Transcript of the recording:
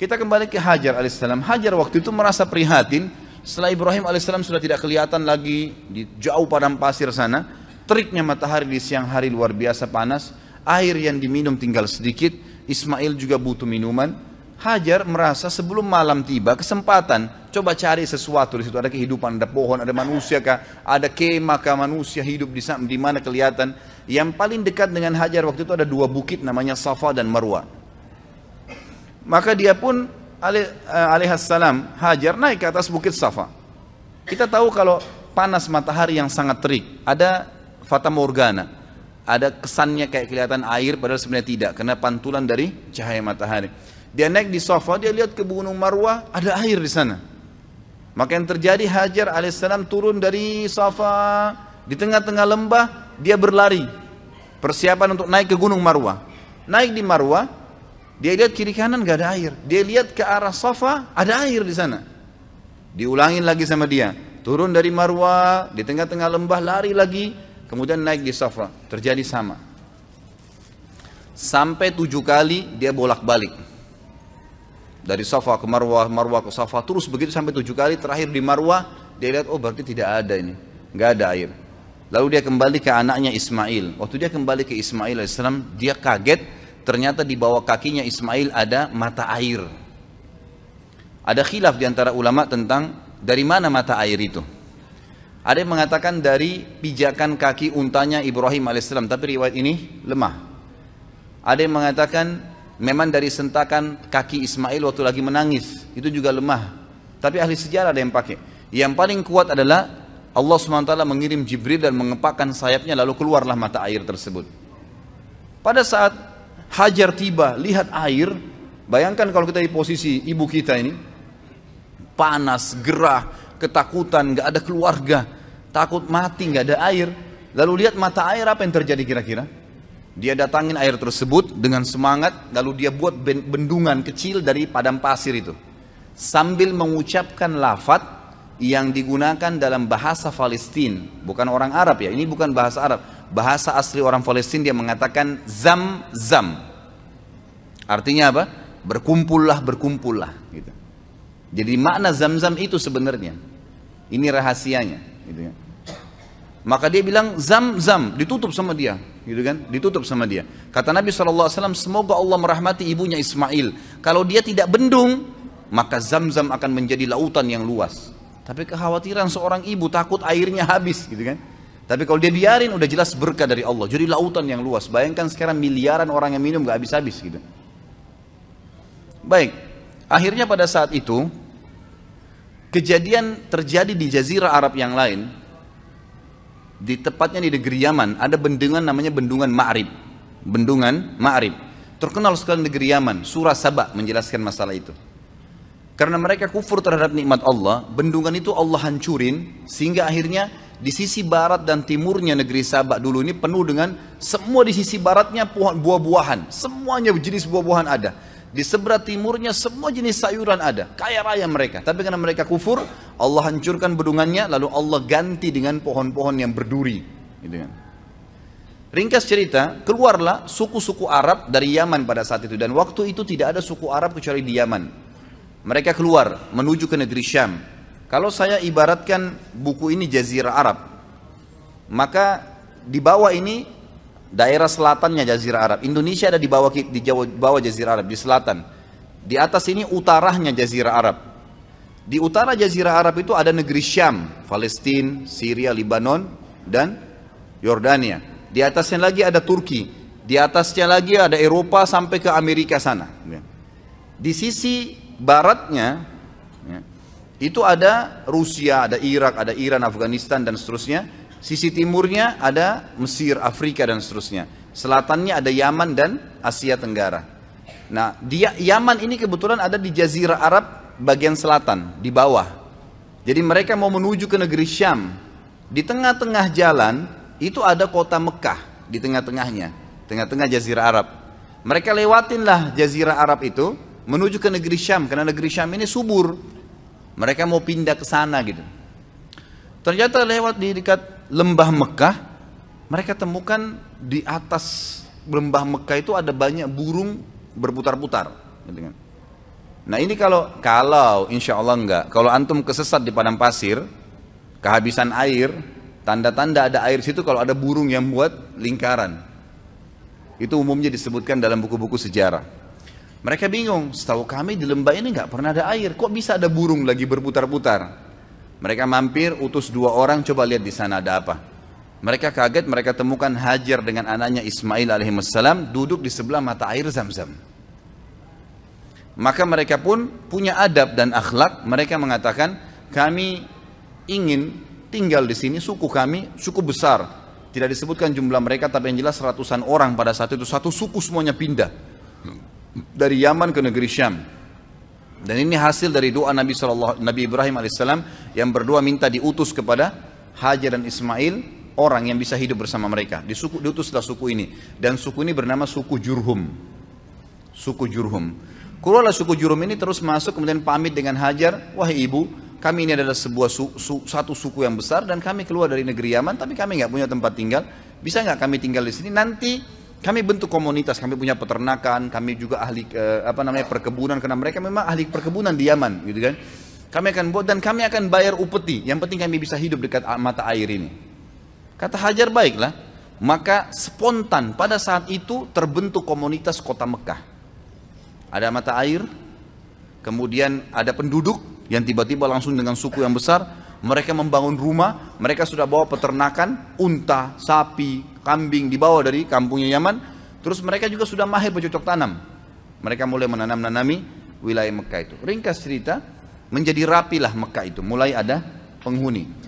Kita kembali ke Hajar alaihissalam. Hajar waktu itu merasa prihatin setelah Ibrahim alaihissalam sudah tidak kelihatan lagi di jauh padang pasir sana. Teriknya matahari di siang hari luar biasa panas. Air yang diminum tinggal sedikit. Ismail juga butuh minuman. Hajar merasa sebelum malam tiba kesempatan coba cari sesuatu di situ ada kehidupan, ada pohon, ada manusia kah, ada kemah kah manusia hidup di mana kelihatan. Yang paling dekat dengan Hajar waktu itu ada dua bukit namanya Safa dan Marwa. Maka dia pun eh, alaihassalam Hajar naik ke atas bukit Safa. Kita tahu kalau panas matahari yang sangat terik, ada fata morgana. Ada kesannya kayak kelihatan air padahal sebenarnya tidak karena pantulan dari cahaya matahari. Dia naik di Safa, dia lihat ke Gunung Marwah, ada air di sana. Maka yang terjadi Hajar alaihissalam turun dari Safa di tengah-tengah lembah, dia berlari. Persiapan untuk naik ke Gunung Marwah. Naik di Marwah, dia lihat kiri kanan gak ada air. Dia lihat ke arah Safa ada air di sana. Diulangin lagi sama dia. Turun dari marwah di tengah-tengah lembah lari lagi. Kemudian naik di Safa. Terjadi sama. Sampai tujuh kali dia bolak-balik. Dari Safa ke marwah, marwah ke Safa. Terus begitu sampai tujuh kali. Terakhir di marwah dia lihat oh berarti tidak ada ini. Gak ada air. Lalu dia kembali ke anaknya Ismail. Waktu dia kembali ke Ismail Islam dia kaget ternyata di bawah kakinya Ismail ada mata air. Ada khilaf di antara ulama tentang dari mana mata air itu. Ada yang mengatakan dari pijakan kaki untanya Ibrahim alaihissalam, tapi riwayat ini lemah. Ada yang mengatakan memang dari sentakan kaki Ismail waktu lagi menangis, itu juga lemah. Tapi ahli sejarah ada yang pakai. Yang paling kuat adalah Allah SWT mengirim Jibril dan mengepakkan sayapnya lalu keluarlah mata air tersebut. Pada saat Hajar tiba, lihat air. Bayangkan kalau kita di posisi ibu kita ini, panas, gerah, ketakutan, gak ada keluarga, takut mati, nggak ada air. Lalu lihat mata air apa yang terjadi kira-kira? Dia datangin air tersebut dengan semangat, lalu dia buat bendungan kecil dari padang pasir itu. Sambil mengucapkan lafat yang digunakan dalam bahasa Palestina, bukan orang Arab ya, ini bukan bahasa Arab bahasa asli orang Palestina dia mengatakan zam zam. Artinya apa? Berkumpullah, berkumpullah. Gitu. Jadi makna zam-zam itu sebenarnya. Ini rahasianya. Gitu ya. Maka dia bilang zam-zam ditutup sama dia, gitu kan? Ditutup sama dia. Kata Nabi SAW, semoga Allah merahmati ibunya Ismail. Kalau dia tidak bendung, maka zam-zam akan menjadi lautan yang luas. Tapi kekhawatiran seorang ibu takut airnya habis, gitu kan? Tapi kalau dia biarin udah jelas berkah dari Allah. Jadi lautan yang luas. Bayangkan sekarang miliaran orang yang minum gak habis-habis gitu. Baik, akhirnya pada saat itu kejadian terjadi di jazirah Arab yang lain di tepatnya di negeri Yaman ada bendungan namanya bendungan Ma'rib. Bendungan Ma'rib. Terkenal sekali negeri Yaman, Surah Sabah menjelaskan masalah itu. Karena mereka kufur terhadap nikmat Allah, bendungan itu Allah hancurin sehingga akhirnya di sisi barat dan timurnya negeri Sabak dulu ini penuh dengan semua di sisi baratnya pohon buah-buahan. Semuanya jenis buah-buahan ada. Di seberat timurnya semua jenis sayuran ada. Kaya raya mereka. Tapi karena mereka kufur, Allah hancurkan bedungannya lalu Allah ganti dengan pohon-pohon yang berduri. Gitu kan. Ringkas cerita, keluarlah suku-suku Arab dari Yaman pada saat itu. Dan waktu itu tidak ada suku Arab kecuali di Yaman. Mereka keluar menuju ke negeri Syam. Kalau saya ibaratkan buku ini Jazirah Arab, maka di bawah ini daerah selatannya Jazirah Arab. Indonesia ada di bawah di Jawa, bawah Jazirah Arab di selatan. Di atas ini utaranya Jazirah Arab. Di utara Jazirah Arab itu ada negeri Syam, Palestina, Syria, Lebanon, dan Yordania. Di atasnya lagi ada Turki. Di atasnya lagi ada Eropa sampai ke Amerika sana. Di sisi baratnya itu ada Rusia, ada Irak, ada Iran, Afghanistan dan seterusnya. Sisi timurnya ada Mesir, Afrika dan seterusnya. Selatannya ada Yaman dan Asia Tenggara. Nah, dia Yaman ini kebetulan ada di Jazirah Arab bagian selatan, di bawah. Jadi mereka mau menuju ke negeri Syam. Di tengah-tengah jalan itu ada kota Mekah di tengah-tengahnya, tengah-tengah Jazirah Arab. Mereka lewatinlah Jazirah Arab itu menuju ke negeri Syam karena negeri Syam ini subur mereka mau pindah ke sana gitu. Ternyata lewat di dekat lembah Mekah, mereka temukan di atas lembah Mekah itu ada banyak burung berputar-putar. Gitu kan. Nah ini kalau kalau insya Allah enggak, kalau antum kesesat di padang pasir, kehabisan air, tanda-tanda ada air situ kalau ada burung yang buat lingkaran. Itu umumnya disebutkan dalam buku-buku sejarah. Mereka bingung, setahu kami di lembah ini nggak pernah ada air, kok bisa ada burung lagi berputar-putar? Mereka mampir, utus dua orang, coba lihat di sana ada apa. Mereka kaget, mereka temukan Hajar dengan anaknya Ismail alaihissalam duduk di sebelah mata air zam-zam. Maka mereka pun punya adab dan akhlak, mereka mengatakan, kami ingin tinggal di sini, suku kami, suku besar. Tidak disebutkan jumlah mereka, tapi yang jelas ratusan orang pada saat itu, satu suku semuanya pindah dari Yaman ke negeri Syam. Dan ini hasil dari doa Nabi Shallallahu Nabi Ibrahim alaihissalam yang berdoa minta diutus kepada Hajar dan Ismail orang yang bisa hidup bersama mereka. Di suku diutuslah suku ini dan suku ini bernama suku Jurhum. Suku Jurhum. Keluarlah suku Jurhum ini terus masuk kemudian pamit dengan Hajar, wahai ibu, kami ini adalah sebuah su, su, satu suku yang besar dan kami keluar dari negeri Yaman tapi kami nggak punya tempat tinggal. Bisa nggak kami tinggal di sini? Nanti kami bentuk komunitas, kami punya peternakan, kami juga ahli eh, apa namanya perkebunan karena mereka memang ahli perkebunan di Yaman, gitu kan. Kami akan buat dan kami akan bayar upeti. Yang penting kami bisa hidup dekat mata air ini. Kata Hajar baiklah. Maka spontan pada saat itu terbentuk komunitas kota Mekah. Ada mata air, kemudian ada penduduk yang tiba-tiba langsung dengan suku yang besar. Mereka membangun rumah, mereka sudah bawa peternakan, unta, sapi, kambing dibawa dari kampungnya Yaman. Terus mereka juga sudah mahir bercocok tanam. Mereka mulai menanam-nanami wilayah Mekah itu. Ringkas cerita, menjadi rapilah Mekah itu. Mulai ada penghuni.